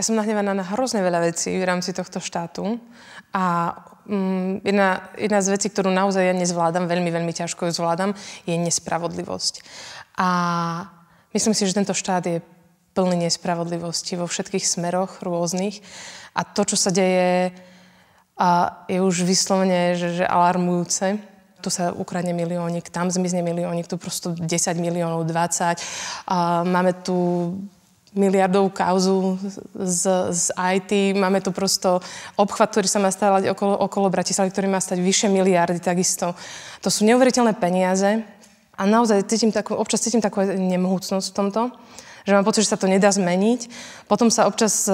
Ja som nahnevaná na hrozne veľa vecí v rámci tohto štátu a um, jedna, jedna z vecí, ktorú naozaj ja nezvládam, veľmi, veľmi ťažko ju zvládam, je nespravodlivosť. A myslím si, že tento štát je plný nespravodlivosti vo všetkých smeroch rôznych a to, čo sa deje, a je už vyslovene že, že alarmujúce tu sa ukradne miliónik, tam zmizne miliónik, tu prosto 10 miliónov, 20. A máme tu miliardovú kauzu z, z IT. Máme tu prosto obchvat, ktorý sa má stávať okolo, okolo Bratislavy, ktorý má stať vyše miliardy takisto. To sú neuveriteľné peniaze a naozaj cítim takú, občas cítim takú nemohúcnosť v tomto, že mám pocit, že sa to nedá zmeniť. Potom sa občas e,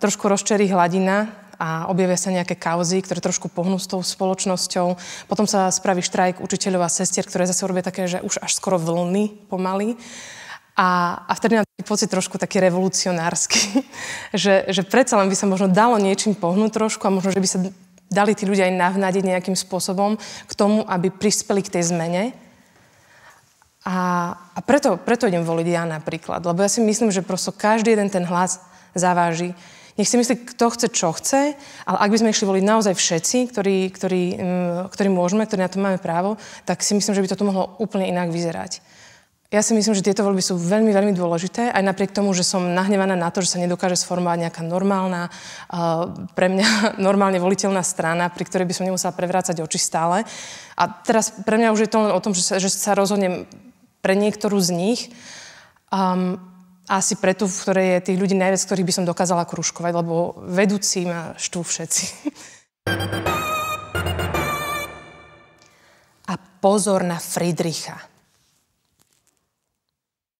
trošku rozčerí hladina a objavia sa nejaké kauzy, ktoré trošku pohnú s tou spoločnosťou. Potom sa spraví štrajk učiteľov a sestier, ktoré zase robia také, že už až skoro vlny pomaly. A, a vtedy mám taký pocit trošku taký revolucionársky, že, že predsa len by sa možno dalo niečím pohnúť trošku a možno, že by sa dali tí ľudia aj navnádiť nejakým spôsobom k tomu, aby prispeli k tej zmene. A, a preto, preto idem voliť ja napríklad, lebo ja si myslím, že prosto každý jeden ten hlas zaváži. Nech si myslí, kto chce, čo chce, ale ak by sme išli voliť naozaj všetci, ktorí, ktorí, mm, ktorí môžeme, ktorí na to máme právo, tak si myslím, že by to mohlo úplne inak vyzerať. Ja si myslím, že tieto voľby sú veľmi, veľmi dôležité, aj napriek tomu, že som nahnevaná na to, že sa nedokáže sformovať nejaká normálna, eh, pre mňa normálne voliteľná strana, pri ktorej by som nemusela prevrácať oči stále. A teraz pre mňa už je to len o tom, že sa, že sa rozhodnem pre niektorú z nich. Um, asi pre tú, v ktorej je tých ľudí najviac, ktorých by som dokázala kružkovať, lebo vedúci ma štú všetci. A pozor na Friedricha.